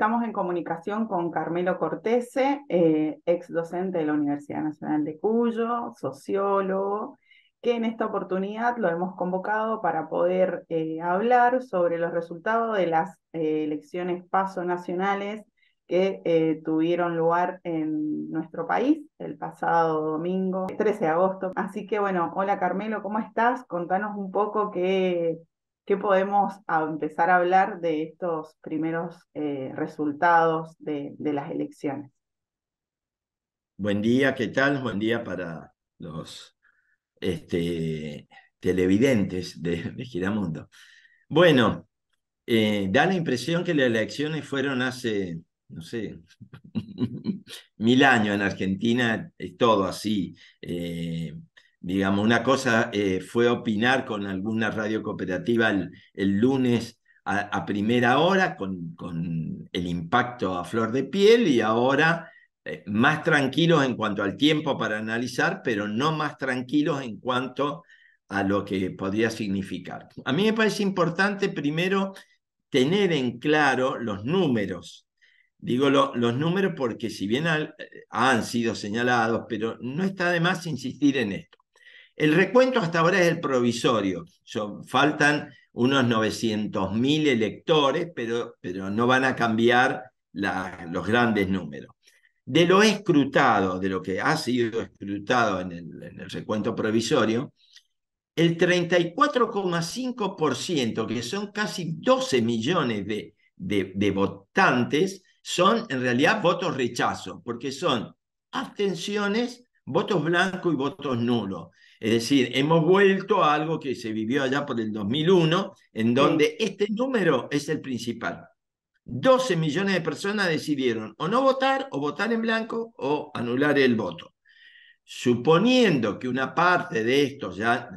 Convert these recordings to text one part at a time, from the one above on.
Estamos en comunicación con Carmelo Cortese, eh, ex docente de la Universidad Nacional de Cuyo, sociólogo, que en esta oportunidad lo hemos convocado para poder eh, hablar sobre los resultados de las eh, elecciones paso nacionales que tuvieron lugar en nuestro país el pasado domingo 13 de agosto. Así que bueno, hola Carmelo, ¿cómo estás? Contanos un poco qué, ¿Qué podemos empezar a hablar de estos primeros eh, resultados de, las elecciones? Buen día, ¿qué tal? Buen día para los este, televidentes de, Giramundo. Bueno, eh, da la impresión que las elecciones fueron hace, no sé, mil años en Argentina, es todo así. Eh, Digamos, una cosa eh, fue opinar con alguna radio cooperativa el, lunes a, primera hora con, el impacto a flor de piel y ahora eh, más tranquilos en cuanto al tiempo para analizar, pero no más tranquilos en cuanto a lo que podría significar. A mí me parece importante primero tener en claro los números. Digo los números porque si bien eh, han sido señalados, pero no está de más insistir en esto. El recuento hasta ahora es el provisorio. faltan unos 900.000 electores, pero, no van a cambiar los grandes números. De lo escrutado, de lo que ha sido escrutado en el, recuento provisorio, el 34,5%, que son casi 12 millones de, votantes, son en realidad votos rechazos, porque son abstenciones votos blancos y votos nulos. Es decir, hemos vuelto a algo que se vivió allá por el 2001, en donde este número es el principal. 12 millones de personas decidieron o no votar, o votar en blanco, o anular el voto. Suponiendo que una parte de estos ya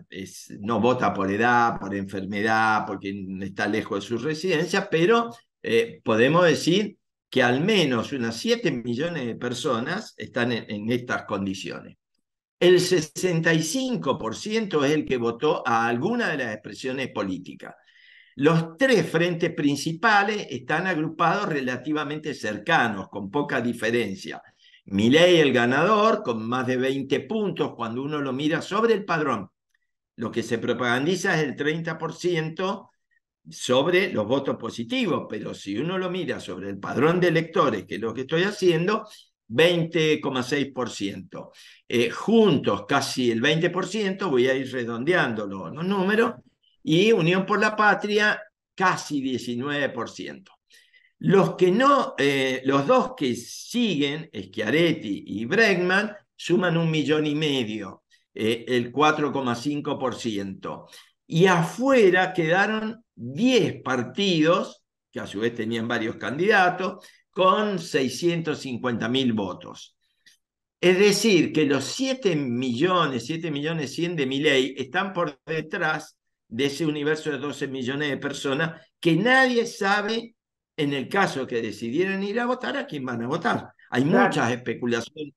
no vota por edad, por enfermedad, porque está lejos de su residencia, pero eh, podemos decir que al menos unas 7 millones de personas están en, estas condiciones. El 65% es el que votó a alguna de las expresiones políticas. Los tres frentes principales están agrupados relativamente cercanos, con poca diferencia. Milei el ganador, con más de 20 puntos cuando uno lo mira sobre el padrón. Lo que se propagandiza es el 30%, sobre los votos positivos, pero si uno lo mira sobre el padrón de electores, que es lo que estoy haciendo, 20,6%. Eh, juntos casi el 20%, voy a ir redondeando los, números, y Unión por la Patria casi 19%. Los que no, eh, los dos que siguen, Schiaretti y Bregman, suman un millón y medio, eh, el 4,5%. Y afuera quedaron 10 partidos, que a su vez tenían varios candidatos, con 650 mil votos. Es decir, que los 7 millones, 7 millones 100 de están por detrás de ese universo de 12 millones de personas que nadie sabe, en el caso que decidieron ir a votar, a quién van a votar. Hay muchas especulaciones,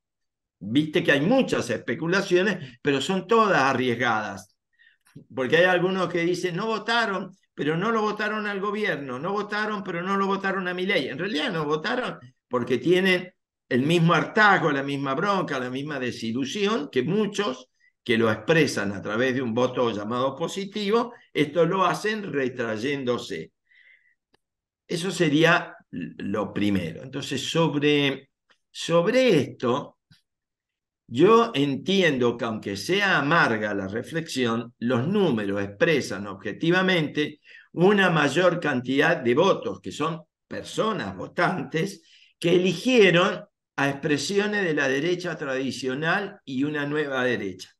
viste que hay muchas especulaciones, pero son todas arriesgadas. Porque hay algunos que dicen, no votaron pero no lo votaron al gobierno, no votaron, pero no lo votaron a mi ley. En realidad no votaron porque tienen el mismo hartazgo, la misma bronca, la misma desilusión que muchos que lo expresan a través de un voto llamado positivo, esto lo hacen retrayéndose. Eso sería lo primero. Entonces, sobre, sobre esto, yo entiendo que aunque sea amarga la reflexión, los números expresan objetivamente una mayor cantidad de votos, que son personas votantes, que eligieron a expresiones de la derecha tradicional y una nueva derecha.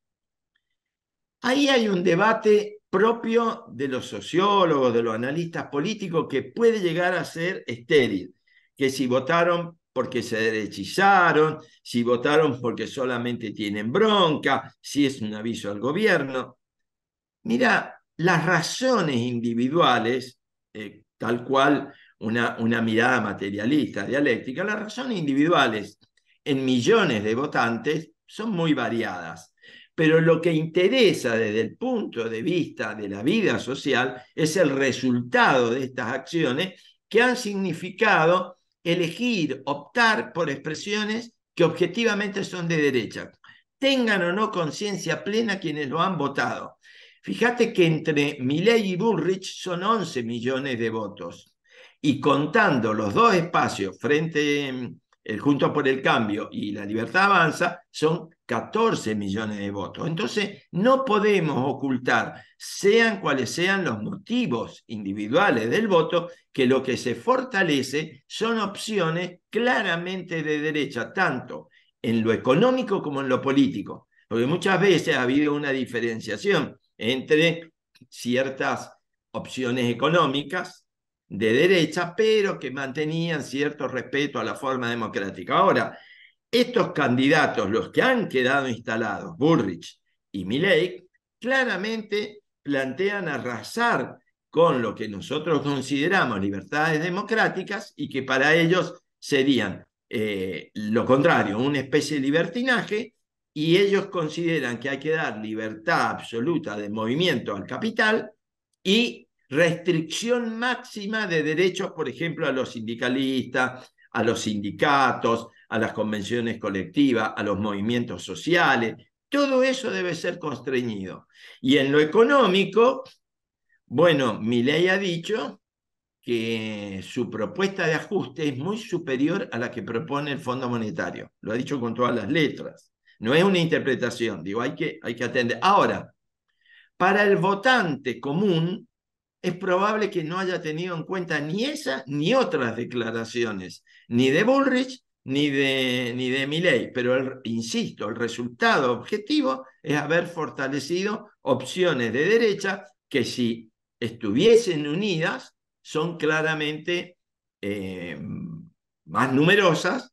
Ahí hay un debate propio de los sociólogos, de los analistas políticos, que puede llegar a ser estéril, que si votaron porque se derechizaron, si votaron porque solamente tienen bronca, si es un aviso al gobierno. Mira, las razones individuales, eh, tal cual una, una mirada materialista, dialéctica, las razones individuales en millones de votantes son muy variadas. Pero lo que interesa desde el punto de vista de la vida social es el resultado de estas acciones que han significado elegir, optar por expresiones que objetivamente son de derecha. Tengan o no conciencia plena quienes lo han votado. Fíjate que entre Milley y Bullrich son 11 millones de votos. Y contando los dos espacios, frente el junto por el Cambio y la Libertad Avanza son 14 millones de votos. Entonces, no podemos ocultar, sean cuales sean los motivos individuales del voto, que lo que se fortalece son opciones claramente de derecha, tanto en lo económico como en lo político. Porque muchas veces ha habido una diferenciación entre ciertas opciones económicas de derecha, pero que mantenían cierto respeto a la forma democrática. Ahora, estos candidatos, los que han quedado instalados, Bullrich y Milley, claramente plantean arrasar con lo que nosotros consideramos libertades democráticas y que para ellos serían eh, lo contrario, una especie de libertinaje, y ellos consideran que hay que dar libertad absoluta de movimiento al capital y restricción máxima de derechos, por ejemplo, a los sindicalistas, a los sindicatos, a las convenciones colectivas, a los movimientos sociales. Todo eso debe ser constreñido. Y en lo económico, bueno, mi ley ha dicho que su propuesta de ajuste es muy superior a la que propone el Fondo Monetario. Lo ha dicho con todas las letras. No es una interpretación, digo, hay que, hay que atender. Ahora, para el votante común, es probable que no haya tenido en cuenta ni esa ni otras declaraciones, ni de Bullrich ni de, ni de Milley. Pero, insisto, el resultado objetivo es haber fortalecido opciones de derecha que si estuviesen unidas son claramente eh, más numerosas.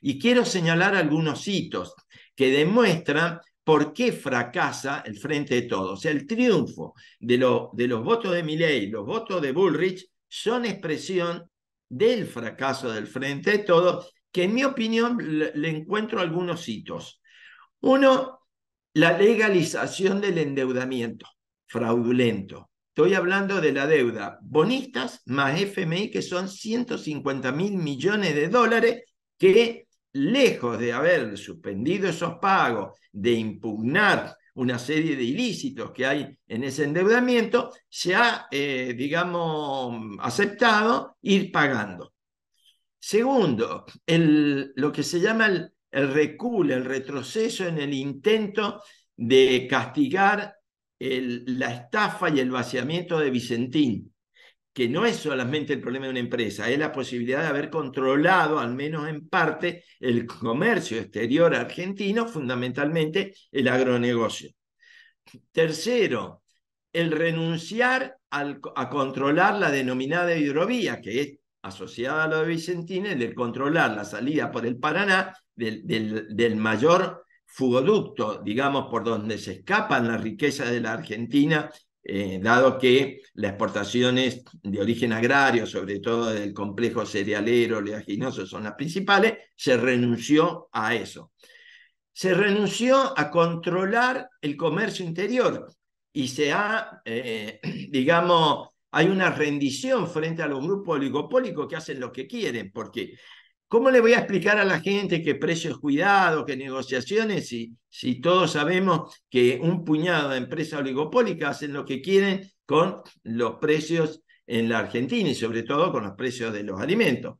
Y quiero señalar algunos hitos que demuestran ¿Por qué fracasa el Frente de Todos? El triunfo de, los votos de Milley, los votos de Bullrich, son expresión del fracaso del Frente de Todos, que en mi opinión le, le encuentro algunos hitos. Uno, la legalización del endeudamiento fraudulento. Estoy hablando de la deuda bonistas más FMI, que son 150 mil millones de dólares que lejos de haber suspendido esos pagos, de impugnar una serie de ilícitos que hay en ese endeudamiento, se ha, eh, digamos, aceptado ir pagando. Segundo, lo que se llama el, el el retroceso en el intento de castigar la estafa y el vaciamiento de Vicentín que no es solamente el problema de una empresa, es la posibilidad de haber controlado, al menos en parte, el comercio exterior argentino, fundamentalmente el agronegocio. Tercero, el renunciar a controlar la denominada hidrovía, que es asociada a lo de Vicentina, el controlar la salida por el Paraná del, del mayor fugoducto, digamos, por donde se escapan las riquezas de la Argentina eh, dado que las exportaciones de origen agrario, sobre todo del complejo cerealero, oleaginoso, son las principales, se renunció a eso. Se renunció a controlar el comercio interior y se ha, eh, digamos, hay una rendición frente a los grupos oligopólicos que hacen lo que quieren, porque ¿Cómo le voy a explicar a la gente que precios cuidados, que negociaciones, si, si todos sabemos que un puñado de empresas oligopólicas hacen lo que quieren con los precios en la Argentina y sobre todo con los precios de los alimentos?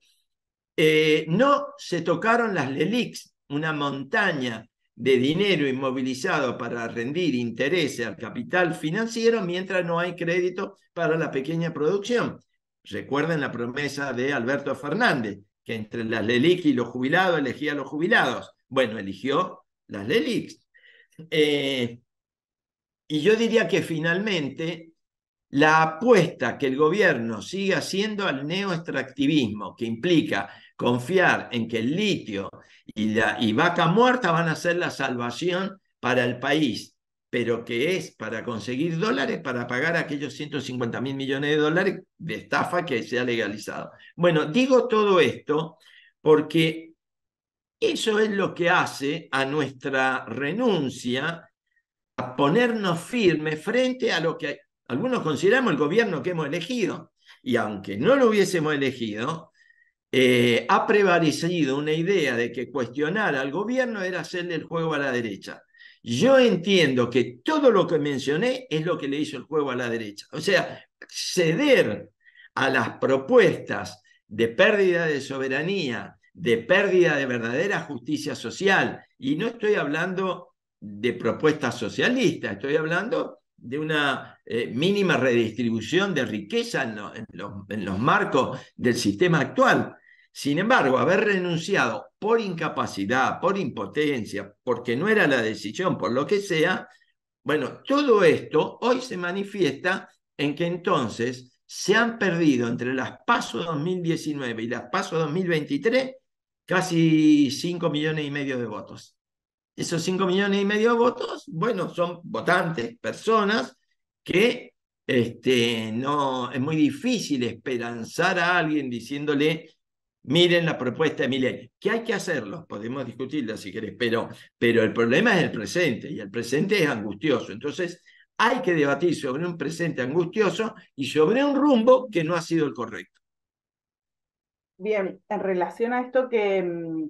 Eh, no se tocaron las LELIX, una montaña de dinero inmovilizado para rendir intereses al capital financiero mientras no hay crédito para la pequeña producción. Recuerden la promesa de Alberto Fernández, que entre las lelix y los jubilados elegía a los jubilados. Bueno, eligió las lelix eh, y yo diría que finalmente la apuesta que el gobierno sigue haciendo al neoextractivismo, que implica confiar en que el litio y la y vaca muerta van a ser la salvación para el país, pero que es para conseguir dólares para pagar aquellos 150 mil millones de dólares de estafa que se ha legalizado. Bueno, digo todo esto porque eso es lo que hace a nuestra renuncia a ponernos firmes frente a lo que algunos consideramos el gobierno que hemos elegido. Y aunque no lo hubiésemos elegido, eh, ha prevalecido una idea de que cuestionar al gobierno era hacerle el juego a la derecha. Yo entiendo que todo lo que mencioné es lo que le hizo el juego a la derecha. O sea, ceder a las propuestas de pérdida de soberanía, de pérdida de verdadera justicia social. Y no estoy hablando de propuestas socialistas, estoy hablando de una eh, mínima redistribución de riqueza en los marcos del sistema actual. Sin embargo, haber renunciado por incapacidad, por impotencia, porque no era la decisión, por lo que sea, bueno, todo esto hoy se manifiesta en que entonces se han perdido entre las PASO 2019 y las PASO 2023 casi 5 millones y medio de votos. Esos 5 millones y medio de votos, bueno, son votantes, personas que este, no, es muy difícil esperanzar a alguien diciéndole miren la propuesta de mi ¿Qué hay que hacerlo? Podemos discutirla si querés, pero, pero el problema es el presente y el presente es angustioso. Entonces, hay que debatir sobre un presente angustioso y sobre un rumbo que no ha sido el correcto. Bien, en relación a esto que, mm,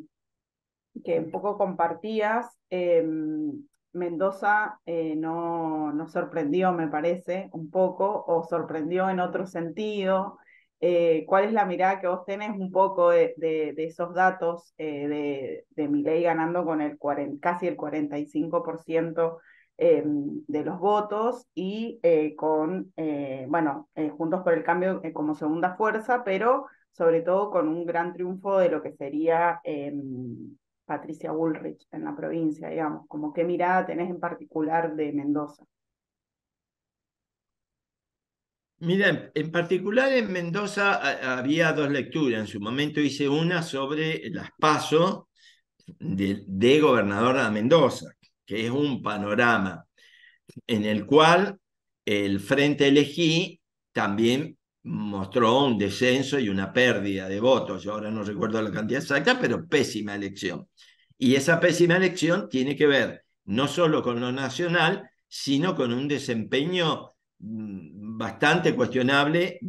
que un poco compartías, em, Mendoza eh, no, no sorprendió, me parece, un poco, o sorprendió en otro sentido. Eh, cuál es la mirada que vos tenés un poco de, esos datos eh, de, de Milei ganando con el casi el 45% eh, de los votos y con, bueno, Juntos por el Cambio como segunda fuerza, pero sobre todo con un gran triunfo de lo que sería Patricia Bullrich en la provincia, digamos, como qué mirada tenés en particular de Mendoza. Mira, en particular en Mendoza había dos lecturas. En su momento hice una sobre las PASO de, de gobernadora de Mendoza, que es un panorama en el cual el Frente Elegí también mostró un descenso y una pérdida de votos. Yo ahora no recuerdo la cantidad exacta, pero pésima elección. Y esa pésima elección tiene que ver no solo con lo nacional, sino con un desempeño Mm, bastante cuestionable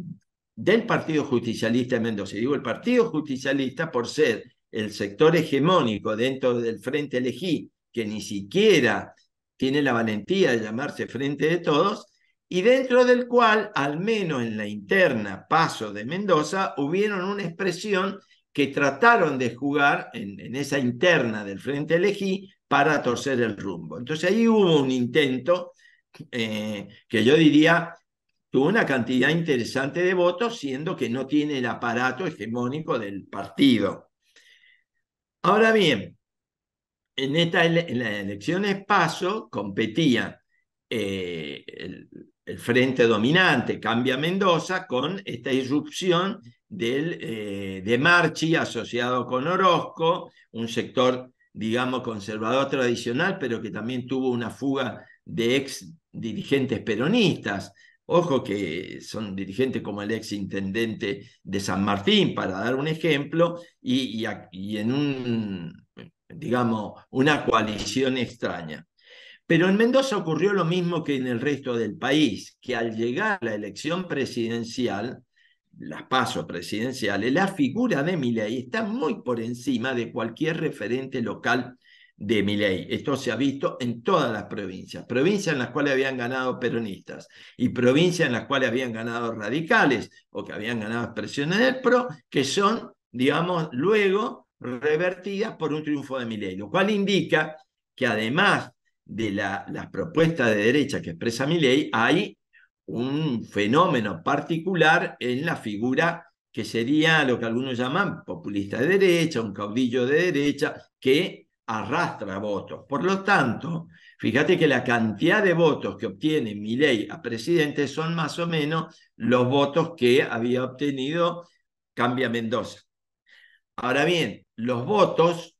del Partido Justicialista de Mendoza. digo, el Partido Justicialista, por ser el sector hegemónico dentro del Frente Elegí, que ni siquiera tiene la valentía de llamarse Frente de Todos, y dentro del cual, al menos en la interna Paso de Mendoza, hubieron una expresión que trataron de jugar en, en esa interna del Frente Elegí para torcer el rumbo. Entonces ahí hubo un intento eh, que yo diría tuvo una cantidad interesante de votos, siendo que no tiene el aparato hegemónico del partido. Ahora bien, en, esta las elecciones PASO competía eh, el, frente dominante, Cambia Mendoza, con esta irrupción del, eh, de Marchi asociado con Orozco, un sector, digamos, conservador tradicional, pero que también tuvo una fuga de ex dirigentes peronistas. Ojo que son dirigentes como el ex intendente de San Martín, para dar un ejemplo, y, en un, digamos, una coalición extraña. Pero en Mendoza ocurrió lo mismo que en el resto del país, que al llegar la elección presidencial, las pasos presidenciales, la figura de Milei está muy por encima de cualquier referente local de Milei. Esto se ha visto en todas las provincias, provincias en las cuales habían ganado peronistas y provincias en las cuales habían ganado radicales o que habían ganado expresiones del PRO, que son, digamos, luego revertidas por un triunfo de Milei, lo cual indica que además de la, las propuestas de derecha que expresa Milei, hay un fenómeno particular en la figura que sería lo que algunos llaman populista de derecha, un caudillo de derecha, que arrastra votos. Por lo tanto, fíjate que la cantidad de votos que obtiene ley a presidente son más o menos los votos que había obtenido Cambia Mendoza. Ahora bien, los votos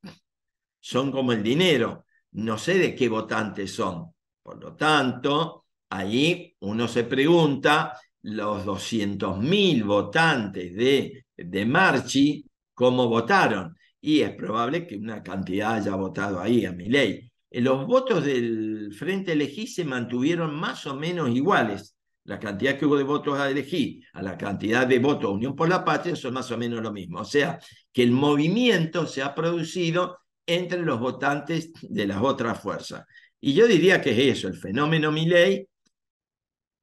son como el dinero, no sé de qué votantes son. Por lo tanto, ahí uno se pregunta, los 200.000 votantes de, de Marchi, ¿cómo votaron? y es probable que una cantidad haya votado ahí a mi ley. Eh, los votos del Frente Elegí se mantuvieron más o menos iguales. La cantidad que hubo de votos a Elegí a la cantidad de votos Unión por la Patria son más o menos lo mismo. O sea, que el movimiento se ha producido entre los votantes de las otras fuerzas. Y yo diría que es eso, el fenómeno ley,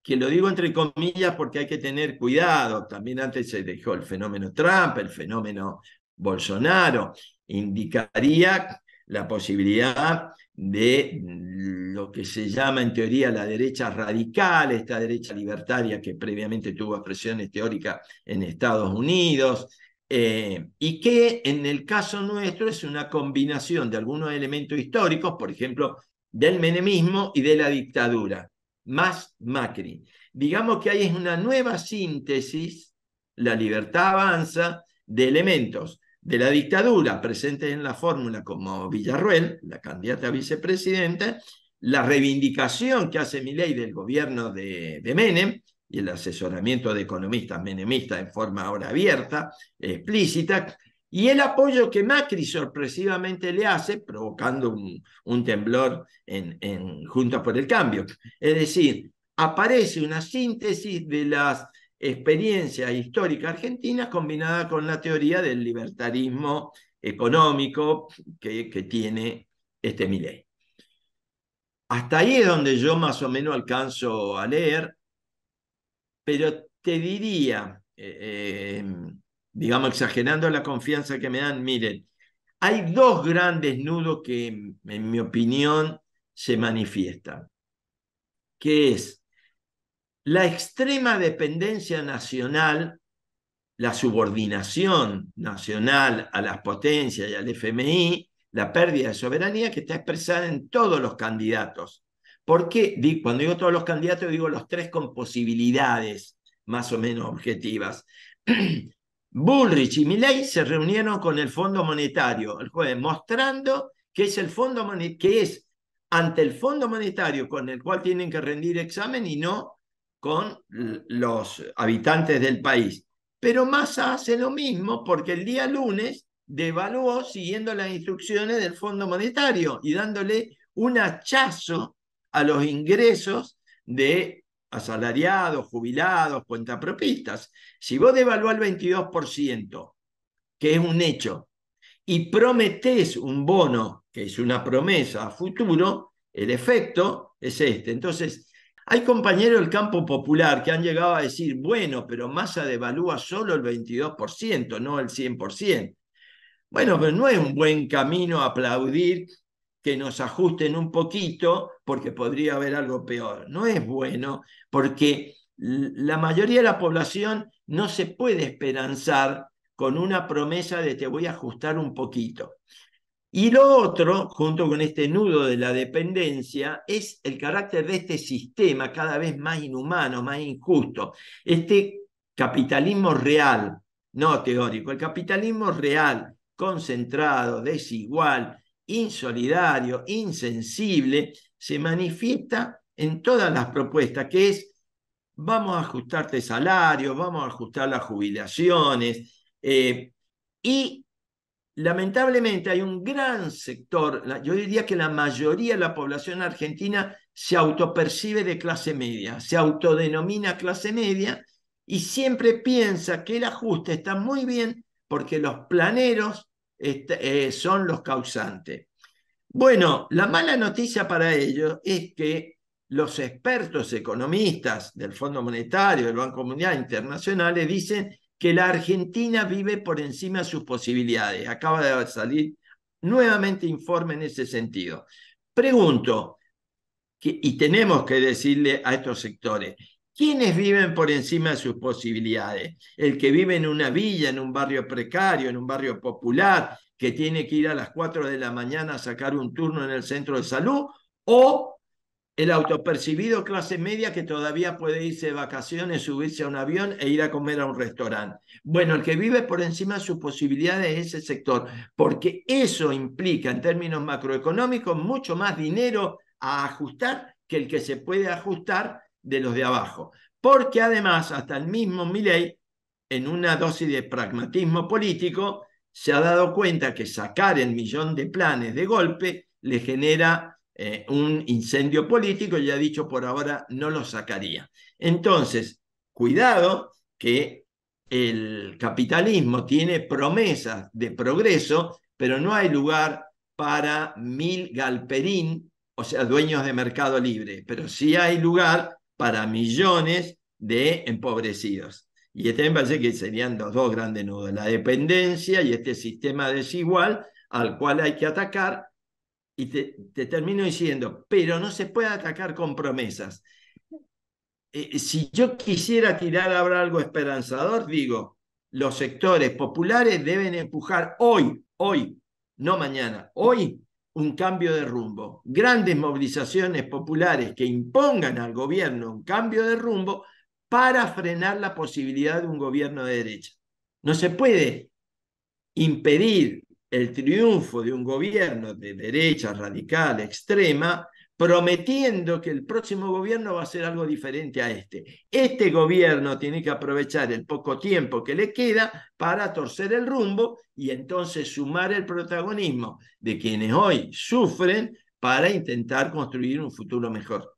que lo digo entre comillas porque hay que tener cuidado, también antes se dejó el fenómeno Trump, el fenómeno Bolsonaro. Indicaría la posibilidad de lo que se llama en teoría la derecha radical, esta derecha libertaria que previamente tuvo expresiones teóricas en Estados Unidos, eh, y que en el caso nuestro es una combinación de algunos elementos históricos, por ejemplo, del menemismo y de la dictadura, más Macri. Digamos que ahí es una nueva síntesis, la libertad avanza, de elementos de la dictadura presente en la fórmula como Villarruel, la candidata a vicepresidenta, la reivindicación que hace Milei del gobierno de, Menem y el asesoramiento de economistas menemistas en forma ahora abierta, explícita, y el apoyo que Macri sorpresivamente le hace, provocando un, temblor en, en por el Cambio. Es decir, aparece una síntesis de las experiencia histórica argentina combinada con la teoría del libertarismo económico que, tiene este Milei. Hasta ahí es donde yo más o menos alcanzo a leer, pero te diría, eh, eh, digamos exagerando la confianza que me dan, miren, hay dos grandes nudos que en mi opinión se manifiestan, que es la extrema dependencia nacional, la subordinación nacional a las potencias y al FMI, la pérdida de soberanía que está expresada en todos los candidatos. ¿Por qué? Cuando digo todos los candidatos, digo los tres con posibilidades más o menos objetivas. Bullrich y Milley se reunieron con el Fondo Monetario el jueves, mostrando que es que es ante el Fondo Monetario con el cual tienen que rendir examen y no con los habitantes del país. Pero Massa hace lo mismo porque el día lunes devaluó siguiendo las instrucciones del Fondo Monetario y dándole un hachazo a los ingresos de asalariados, jubilados, cuentapropistas. Si vos devaluás el 22%, que es un hecho, y prometés un bono, que es una promesa a futuro, el efecto es este. Entonces, hay compañeros del campo popular que han llegado a decir, bueno, pero Massa devalúa solo el 22%, no el 100%. Bueno, pero no es un buen camino aplaudir que nos ajusten un poquito porque podría haber algo peor. No es bueno porque la mayoría de la población no se puede esperanzar con una promesa de te voy a ajustar un poquito. Y lo otro, junto con este nudo de la dependencia, es el carácter de este sistema cada vez más inhumano, más injusto. Este capitalismo real, no teórico, el capitalismo real, concentrado, desigual, insolidario, insensible, se manifiesta en todas las propuestas, que es vamos a ajustarte este salarios, vamos a ajustar las jubilaciones, eh, y lamentablemente hay un gran sector, yo diría que la mayoría de la población argentina se autopercibe de clase media, se autodenomina clase media y siempre piensa que el ajuste está muy bien porque los planeros este, eh, son los causantes. Bueno, la mala noticia para ellos es que los expertos economistas del Fondo Monetario, del Banco Mundial Internacional, dicen que la Argentina vive por encima de sus posibilidades. Acaba de salir nuevamente informe en ese sentido. Pregunto, y tenemos que decirle a estos sectores, ¿quiénes viven por encima de sus posibilidades? El que vive en una villa, en un barrio precario, en un barrio popular, que tiene que ir a las 4 de la mañana a sacar un turno en el centro de salud, o el autopercibido clase media que todavía puede irse de vacaciones, subirse a un avión e ir a comer a un restaurante. Bueno, el que vive por encima de sus posibilidades es ese sector, porque eso implica en términos macroeconómicos mucho más dinero a ajustar que el que se puede ajustar de los de abajo. Porque además, hasta el mismo Milley, en una dosis de pragmatismo político, se ha dado cuenta que sacar el millón de planes de golpe le genera eh, un incendio político, ya dicho por ahora, no lo sacaría. Entonces, cuidado que el capitalismo tiene promesas de progreso, pero no hay lugar para mil galperín, o sea, dueños de mercado libre, pero sí hay lugar para millones de empobrecidos. Y este me parece que serían los dos grandes nudos, la dependencia y este sistema desigual al cual hay que atacar y te, termino diciendo, pero no se puede atacar con promesas. Eh, eh, si yo quisiera tirar ahora algo esperanzador, digo, los sectores populares deben empujar hoy, hoy, no mañana, hoy un cambio de rumbo. Grandes movilizaciones populares que impongan al gobierno un cambio de rumbo para frenar la posibilidad de un gobierno de derecha. No se puede impedir el triunfo de un gobierno de derecha radical extrema, prometiendo que el próximo gobierno va a ser algo diferente a este. Este gobierno tiene que aprovechar el poco tiempo que le queda para torcer el rumbo y entonces sumar el protagonismo de quienes hoy sufren para intentar construir un futuro mejor.